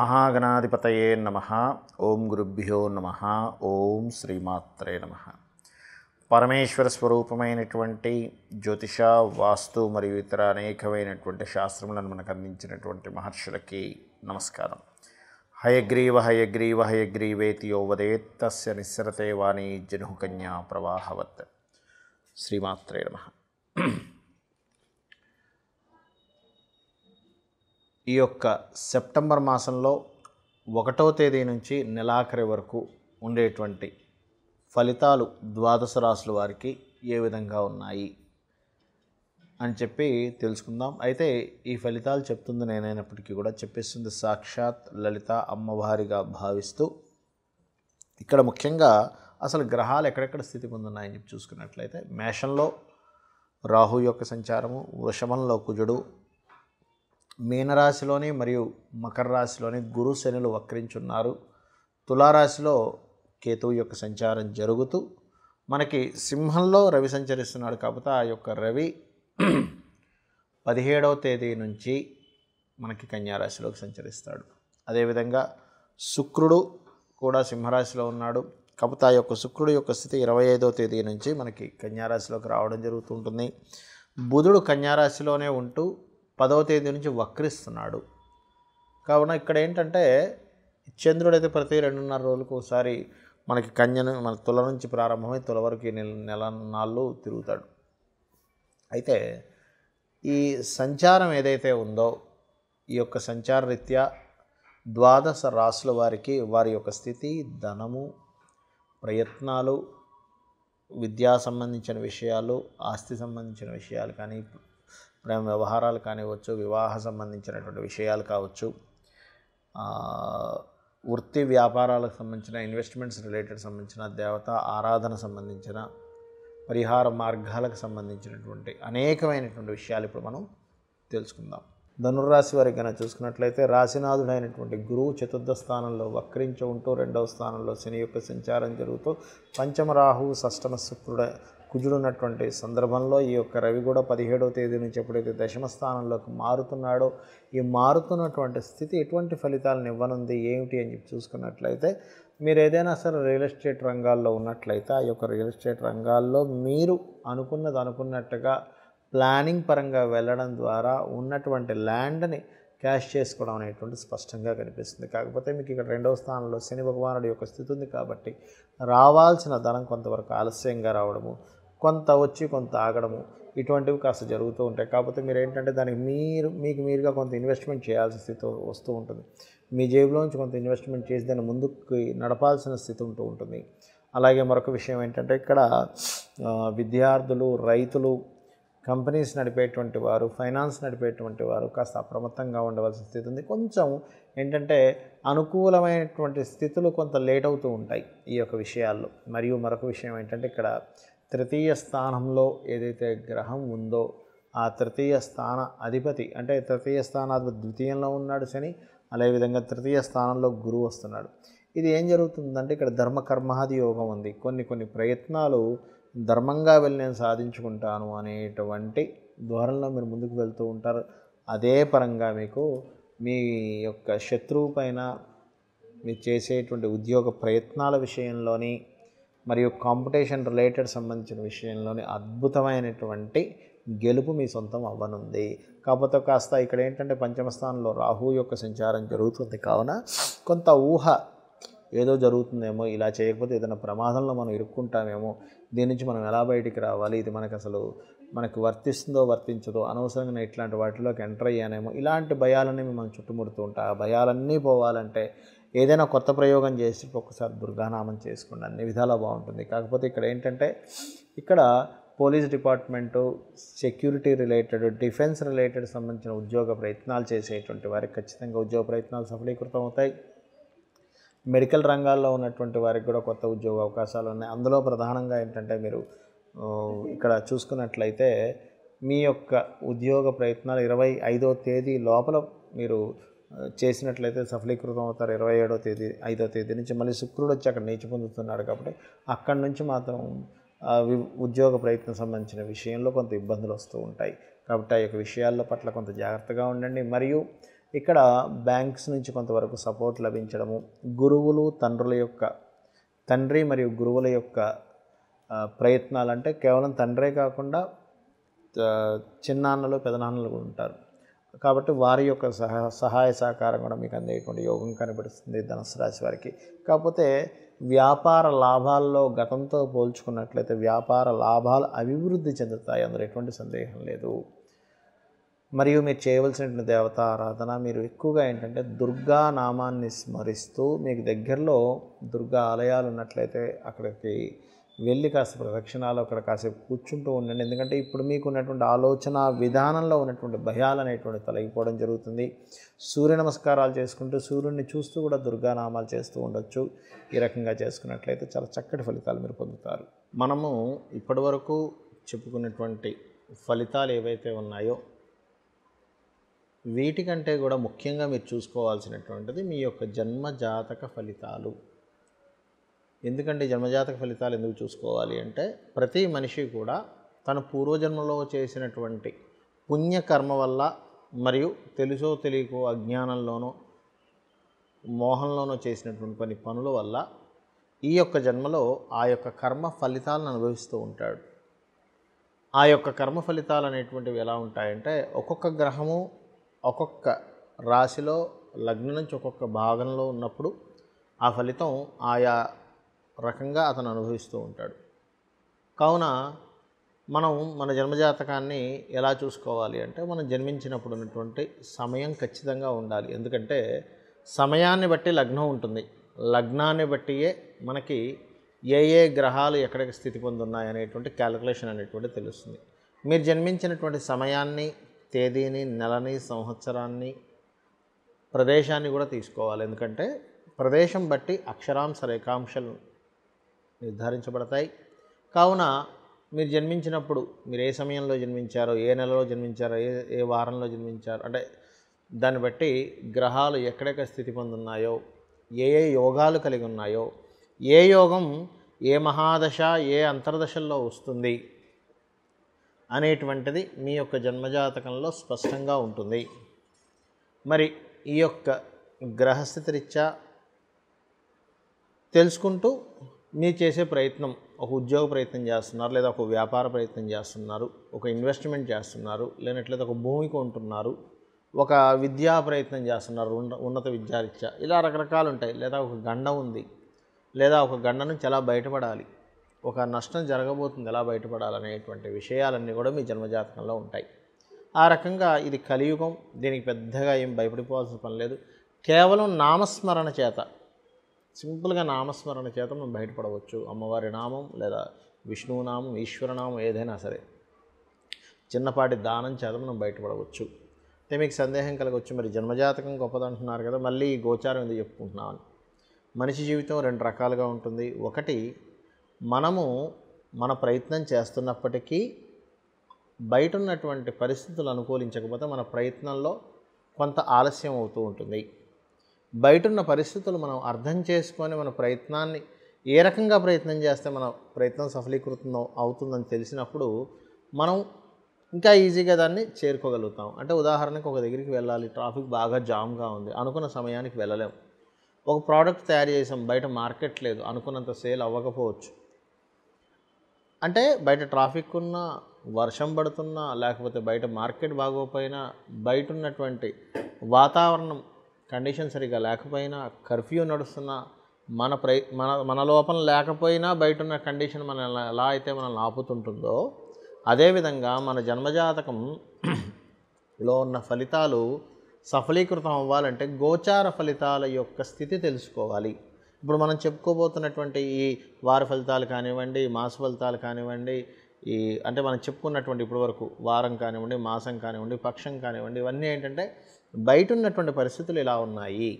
మహాగణాధిపతయే నమ ఓం గురుభ్యో నమ ఓం శ్రీమాత్రే నమ పరమేశ్వర స్వరూపమైనటువంటి జ్యోతిష వాస్తు మరియు ఇతర అనేకమైనటువంటి శాస్త్రములను మనకు అందించినటువంటి మహర్షులకి నమస్కారం హయగ్రీవ హయగ్రీవ హయగ్రీవేతి యోవదేత్ తస్య నిస్సరతే వాణి జనుకన్యా ప్రవాహవత్ శ్రీమాత్రే నమ ఈ యొక్క సెప్టెంబర్ మాసంలో ఒకటో తేదీ నుంచి నెలాఖరి వరకు ఉండేటువంటి ఫలితాలు ద్వాదశ రాశుల వారికి ఏ విధంగా ఉన్నాయి అని చెప్పి తెలుసుకుందాం అయితే ఈ ఫలితాలు చెప్తుంది నేనైనప్పటికీ కూడా చెప్పేస్తుంది సాక్షాత్ లలిత అమ్మవారిగా భావిస్తూ ఇక్కడ ముఖ్యంగా అసలు గ్రహాలు ఎక్కడెక్కడ స్థితి పొందున్నాయని చెప్పి చూసుకున్నట్లయితే మేషంలో రాహు యొక్క సంచారము వృషభంలో కుజుడు మీనరాశిలోని మరియు మకర రాశిలోని గురు శనులు వక్రించున్నారు తులారాశిలో కేతువు యొక్క సంచారం జరుగుతూ మనకి సింహంలో రవి సంచరిస్తున్నాడు కాకపోతే ఆ యొక్క రవి పదిహేడవ తేదీ నుంచి మనకి కన్యారాశిలోకి సంచరిస్తాడు అదేవిధంగా శుక్రుడు కూడా సింహరాశిలో ఉన్నాడు కాకపోతే ఆ యొక్క శుక్రుడు యొక్క స్థితి ఇరవై ఐదో తేదీ నుంచి మనకి కన్యారాశిలోకి రావడం జరుగుతుంటుంది బుధుడు కన్యారాశిలోనే ఉంటూ పదవ తేదీ నుంచి వక్రిస్తున్నాడు కావున ఇక్కడ ఏంటంటే చంద్రుడైతే ప్రతి రెండున్నర రోజులకు ఒకసారి మనకి కన్యను మన తుల నుంచి ప్రారంభమై తుల వరకు నెల నెల నాళ్ళు తిరుగుతాడు అయితే ఈ సంచారం ఏదైతే ఉందో ఈ యొక్క సంచార రీత్యా ద్వాదశ రాసుల వారికి వారి యొక్క స్థితి ధనము ప్రయత్నాలు విద్యా సంబంధించిన విషయాలు ఆస్తి సంబంధించిన విషయాలు కానీ ప్రేమ వ్యవహారాలు కానివచ్చు వివాహ సంబంధించినటువంటి విషయాలు కావచ్చు వృత్తి వ్యాపారాలకు సంబంధించిన ఇన్వెస్ట్మెంట్స్ రిలేటెడ్ సంబంధించిన దేవత ఆరాధన సంబంధించిన పరిహార మార్గాలకు సంబంధించినటువంటి అనేకమైనటువంటి విషయాలు ఇప్పుడు మనం తెలుసుకుందాం ధనుర్రాశి వారికి కనుక చూసుకున్నట్లయితే రాశినాథుడైనటువంటి గురువు చతుర్థ స్థానంలో వక్రించి ఉంటూ రెండవ స్థానంలో శని యొక్క సంచారం జరుగుతూ పంచమ రాహువు షష్టమ శుక్రుడు కుజుడున్నటువంటి సందర్భంలో ఈ యొక్క రవి కూడా పదిహేడవ తేదీ నుంచి ఎప్పుడైతే దశమ స్థానంలోకి మారుతున్నాడో ఈ మారుతున్నటువంటి స్థితి ఎటువంటి ఫలితాలను ఇవ్వనుంది ఏమిటి అని చెప్పి చూసుకున్నట్లయితే మీరు ఏదైనా సరే రియల్ ఎస్టేట్ రంగాల్లో ఉన్నట్లయితే ఆ యొక్క రియల్ ఎస్టేట్ రంగాల్లో మీరు అనుకున్నది అనుకున్నట్టుగా ప్లానింగ్ పరంగా వెళ్ళడం ద్వారా ఉన్నటువంటి ల్యాండ్ని క్యాష్ చేసుకోవడం అనేటువంటి స్పష్టంగా కనిపిస్తుంది కాకపోతే మీకు ఇక్కడ రెండవ స్థానంలో శని భగవానుడి యొక్క స్థితి ఉంది కాబట్టి రావాల్సిన ధనం కొంతవరకు ఆలస్యంగా రావడము కొంత వచ్చి కొంత ఆగడము ఇటువంటివి కాస్త జరుగుతూ ఉంటాయి కాకపోతే మీరు ఏంటంటే దానికి మీరు మీకు మీరుగా కొంత ఇన్వెస్ట్మెంట్ చేయాల్సిన స్థితి వస్తూ ఉంటుంది మీ జేబులోంచి కొంత ఇన్వెస్ట్మెంట్ చేసి దాన్ని ముందుకు నడపాల్సిన స్థితి ఉంటూ ఉంటుంది అలాగే మరొక విషయం ఏంటంటే ఇక్కడ విద్యార్థులు రైతులు కంపెనీస్ నడిపేటువంటి వారు ఫైనాన్స్ నడిపేటువంటి వారు కాస్త అప్రమత్తంగా ఉండవలసిన స్థితి ఉంది కొంచెం ఏంటంటే అనుకూలమైనటువంటి స్థితులు కొంత లేట్ అవుతూ ఉంటాయి ఈ యొక్క విషయాల్లో మరియు మరొక విషయం ఏంటంటే ఇక్కడ తృతీయ స్థానంలో ఏదైతే గ్రహం ఉందో ఆ తృతీయ స్థాన అధిపతి అంటే తృతీయ స్థానాధిపతి ద్వితీయంలో ఉన్నాడు శని అదేవిధంగా తృతీయ స్థానంలో గురువు వస్తున్నాడు ఇది ఏం జరుగుతుందంటే ఇక్కడ ధర్మకర్మాది యోగం ఉంది కొన్ని కొన్ని ప్రయత్నాలు ధర్మంగా వెళ్ళి నేను సాధించుకుంటాను అనేటువంటి ధోరణిలో మీరు ముందుకు వెళ్తూ ఉంటారు అదే పరంగా మీకు మీ యొక్క శత్రువు పైన మీరు చేసేటువంటి ఉద్యోగ ప్రయత్నాల విషయంలోని మరియు కాంపిటీషన్ రిలేటెడ్ సంబంధించిన విషయంలోని అద్భుతమైనటువంటి గెలుపు మీ సొంతం అవ్వనుంది కాకపోతే కాస్త ఇక్కడ ఏంటంటే పంచమస్థానంలో రాహు యొక్క సంచారం జరుగుతుంది కావున కొంత ఊహ ఏదో జరుగుతుందేమో ఇలా చేయకపోతే ఏదైనా ప్రమాదంలో మనం ఇరుక్కుంటామేమో దీని నుంచి మనం ఎలా బయటికి రావాలి ఇది మనకు అసలు మనకు వర్తిస్తుందో వర్తించదో అనవసరంగా ఇట్లాంటి వాటిలోకి ఎంటర్ అయ్యానేమో ఇలాంటి భయాలన్నీ మనం చుట్టుముడుతూ ఉంటాం ఆ భయాలన్నీ పోవాలంటే ఏదైనా కొత్త ప్రయోగం చేసి ఒక్కసారి దుర్గానామం చేసుకోండి అన్ని విధాలా బాగుంటుంది కాకపోతే ఇక్కడ ఏంటంటే ఇక్కడ police department security related defence related సంబంధించిన ఉద్యోగ ప్రయత్నాలు చేసేటువంటి వారికి ఖచ్చితంగా ఉద్యోగ ప్రయత్నాలు సఫలీకృతం అవుతాయి మెడికల్ రంగాల్లో ఉన్నటువంటి వారికి కూడా కొత్త ఉద్యోగ అవకాశాలు ఉన్నాయి అందులో ప్రధానంగా ఏంటంటే మీరు ఇక్కడ చూసుకున్నట్లయితే మీ యొక్క ఉద్యోగ ప్రయత్నాలు ఇరవై ఐదో తేదీ లోపల మీరు చేసినట్లయితే సఫలీకృతం అవుతారు ఇరవై ఏడో తేదీ ఐదో తేదీ నుంచి మళ్ళీ శుక్రుడు వచ్చి అక్కడ నీచి పొందుతున్నాడు కాబట్టి అక్కడి నుంచి మాత్రం ఉద్యోగ ప్రయత్నం సంబంధించిన విషయంలో కొంత ఇబ్బందులు వస్తూ ఉంటాయి కాబట్టి ఆ యొక్క విషయాల్లో పట్ల కొంత జాగ్రత్తగా ఉండండి మరియు ఇక్కడ బ్యాంక్స్ నుంచి కొంతవరకు సపోర్ట్ లభించడము గురువులు తండ్రుల యొక్క తండ్రి మరియు గురువుల యొక్క ప్రయత్నాలు అంటే కేవలం తండ్రే కాకుండా చిన్నాన్నలు పెదనాన్నలు ఉంటారు కాబట్టి వారి యొక్క సహ సహాయ సహకారం కూడా మీకు అందేయకుండా యోగం కనబడుతుంది ధనుసు రాశి వారికి కాకపోతే వ్యాపార లాభాల్లో గతంతో పోల్చుకున్నట్లయితే వ్యాపార లాభాలు అభివృద్ధి చెందుతాయి అందులో ఎటువంటి సందేహం లేదు మరియు మీరు చేయవలసినటువంటి దేవత ఆరాధన మీరు ఎక్కువగా ఏంటంటే దుర్గా నామాన్ని స్మరిస్తూ మీకు దగ్గరలో దుర్గా ఆలయాలు ఉన్నట్లయితే అక్కడికి వెళ్ళి కాస్త ప్రదక్షిణాలు అక్కడ కాసేపు కూర్చుంటూ ఉండండి ఎందుకంటే ఇప్పుడు మీకు ఉన్నటువంటి ఆలోచన విధానంలో ఉన్నటువంటి భయాలు అనేటువంటి తొలగిపోవడం జరుగుతుంది సూర్య నమస్కారాలు చేసుకుంటూ సూర్యుడిని చూస్తూ కూడా దుర్గానామాలు చేస్తూ ఉండొచ్చు ఈ రకంగా చేసుకున్నట్లయితే చాలా చక్కటి ఫలితాలు మీరు పొందుతారు మనము ఇప్పటివరకు చెప్పుకున్నటువంటి ఫలితాలు ఏవైతే ఉన్నాయో వీటికంటే కూడా ముఖ్యంగా మీరు చూసుకోవాల్సినటువంటిది మీ యొక్క జన్మ జాతక ఫలితాలు ఎందుకంటే జన్మజాతక ఫలితాలు ఎందుకు చూసుకోవాలి అంటే ప్రతి మనిషి కూడా తన పూర్వజన్మలో చేసినటువంటి పుణ్యకర్మ వల్ల మరియు తెలుసో తెలియకో అజ్ఞానంలోనో మోహంలోనో చేసినటువంటి కొన్ని పనుల వల్ల ఈ యొక్క జన్మలో ఆ యొక్క కర్మ ఫలితాలను అనుభవిస్తూ ఉంటాడు ఆ యొక్క కర్మ ఫలితాలు అనేటువంటివి ఎలా ఉంటాయంటే ఒక్కొక్క గ్రహము ఒక్కొక్క రాశిలో లగ్నం నుంచి ఒక్కొక్క భాగంలో ఉన్నప్పుడు ఆ ఫలితం ఆయా రకంగా అతను అనుభవిస్తూ ఉంటాడు కావున మనం మన జన్మజాతకాన్ని ఎలా చూసుకోవాలి అంటే మనం జన్మించినప్పుడు ఉన్నటువంటి సమయం ఖచ్చితంగా ఉండాలి ఎందుకంటే సమయాన్ని బట్టి లగ్నం ఉంటుంది లగ్నాన్ని బట్టియే మనకి ఏ ఏ గ్రహాలు ఎక్కడికి స్థితి పొందున్నాయి అనేటువంటి క్యాలిక్యులేషన్ అనేటువంటి తెలుస్తుంది మీరు జన్మించినటువంటి సమయాన్ని తేదీని నెలని సంవత్సరాన్ని ప్రదేశాన్ని కూడా తీసుకోవాలి ఎందుకంటే ప్రదేశం బట్టి అక్షరాంశ రేఖాంశాలు నిర్ధారించబడతాయి కావున మీరు జన్మించినప్పుడు మీరు ఏ సమయంలో జన్మించారో ఏ నెలలో జన్మించారో ఏ ఏ వారంలో జన్మించారో అంటే దాన్ని బట్టి గ్రహాలు ఎక్కడెక్కడ స్థితి పొందున్నాయో ఏ ఏ యోగాలు కలిగి ఉన్నాయో ఏ యోగం ఏ మహాదశ ఏ అంతర్దశల్లో వస్తుంది అనేటువంటిది మీ యొక్క జన్మజాతకంలో స్పష్టంగా ఉంటుంది మరి ఈ యొక్క రీత్యా తెలుసుకుంటూ మీరు చేసే ప్రయత్నం ఒక ఉద్యోగ ప్రయత్నం చేస్తున్నారు లేదా ఒక వ్యాపార ప్రయత్నం చేస్తున్నారు ఒక ఇన్వెస్ట్మెంట్ చేస్తున్నారు లేనట్లయితే ఒక భూమి కొంటున్నారు ఒక విద్యా ప్రయత్నం చేస్తున్నారు ఉన్నత విద్యారీత్యా ఇలా రకరకాలు ఉంటాయి లేదా ఒక గండ ఉంది లేదా ఒక గండ నుంచి ఎలా బయటపడాలి ఒక నష్టం జరగబోతుంది ఎలా బయటపడాలనేటువంటి విషయాలన్నీ కూడా మీ జన్మజాతకంలో ఉంటాయి ఆ రకంగా ఇది కలియుగం దీనికి పెద్దగా ఏం భయపడిపోవాల్సిన పని లేదు కేవలం నామస్మరణ చేత సింపుల్గా నామస్మరణ చేత మనం బయటపడవచ్చు అమ్మవారి నామం లేదా ఈశ్వర నామం ఏదైనా సరే చిన్నపాటి దానం చేత మనం బయటపడవచ్చు అయితే మీకు సందేహం కలగవచ్చు మరి జన్మజాతకం గొప్పదంటున్నారు కదా మళ్ళీ గోచారం ఇది చెప్పుకుంటున్నామని మనిషి జీవితం రెండు రకాలుగా ఉంటుంది ఒకటి మనము మన ప్రయత్నం చేస్తున్నప్పటికీ బయట ఉన్నటువంటి పరిస్థితులు అనుకూలించకపోతే మన ప్రయత్నంలో కొంత ఆలస్యం అవుతూ ఉంటుంది బయటున్న పరిస్థితులు మనం అర్థం చేసుకొని మన ప్రయత్నాన్ని ఏ రకంగా ప్రయత్నం చేస్తే మన ప్రయత్నం సఫలీకృతం అవుతుందని తెలిసినప్పుడు మనం ఇంకా ఈజీగా దాన్ని చేరుకోగలుగుతాం అంటే ఉదాహరణకు ఒక దగ్గరికి వెళ్ళాలి ట్రాఫిక్ బాగా జామ్గా ఉంది అనుకున్న సమయానికి వెళ్ళలేము ఒక ప్రోడక్ట్ తయారు చేసాం బయట మార్కెట్ లేదు అనుకున్నంత సేల్ అవ్వకపోవచ్చు అంటే బయట ట్రాఫిక్ ఉన్న వర్షం పడుతున్నా లేకపోతే బయట మార్కెట్ బాగోపోయినా బయట ఉన్నటువంటి వాతావరణం కండిషన్ సరిగా లేకపోయినా కర్ఫ్యూ నడుస్తున్నా మన ప్రై మన మన లోపల లేకపోయినా బయట ఉన్న కండిషన్ మన ఎలా అయితే మనల్ని ఆపుతుంటుందో అదేవిధంగా మన జన్మజాతకంలో ఉన్న ఫలితాలు సఫలీకృతం అవ్వాలంటే గోచార ఫలితాల యొక్క స్థితి తెలుసుకోవాలి ఇప్పుడు మనం చెప్పుకోబోతున్నటువంటి ఈ వార ఫలితాలు కానివ్వండి మాస ఫలితాలు కానివ్వండి ఈ అంటే మనం చెప్పుకున్నటువంటి ఇప్పటి వరకు వారం కానివ్వండి మాసం కానివ్వండి పక్షం కానివ్వండి ఇవన్నీ ఏంటంటే బయట ఉన్నటువంటి పరిస్థితులు ఇలా ఉన్నాయి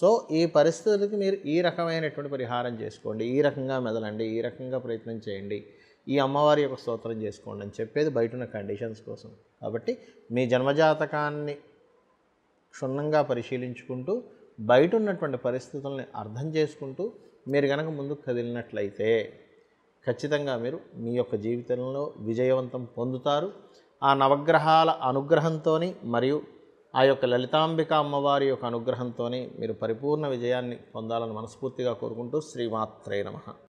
సో ఈ పరిస్థితులకి మీరు ఈ రకమైనటువంటి పరిహారం చేసుకోండి ఈ రకంగా మెదలండి ఈ రకంగా ప్రయత్నం చేయండి ఈ అమ్మవారి యొక్క స్తోత్రం చేసుకోండి అని చెప్పేది బయట ఉన్న కండిషన్స్ కోసం కాబట్టి మీ జన్మజాతకాన్ని క్షుణ్ణంగా పరిశీలించుకుంటూ బయట ఉన్నటువంటి పరిస్థితుల్ని అర్థం చేసుకుంటూ మీరు కనుక ముందుకు కదిలినట్లయితే ఖచ్చితంగా మీరు మీ యొక్క జీవితంలో విజయవంతం పొందుతారు ఆ నవగ్రహాల అనుగ్రహంతో మరియు ఆ యొక్క లలితాంబిక అమ్మవారి యొక్క అనుగ్రహంతో మీరు పరిపూర్ణ విజయాన్ని పొందాలని మనస్ఫూర్తిగా కోరుకుంటూ శ్రీమాత్రే నమ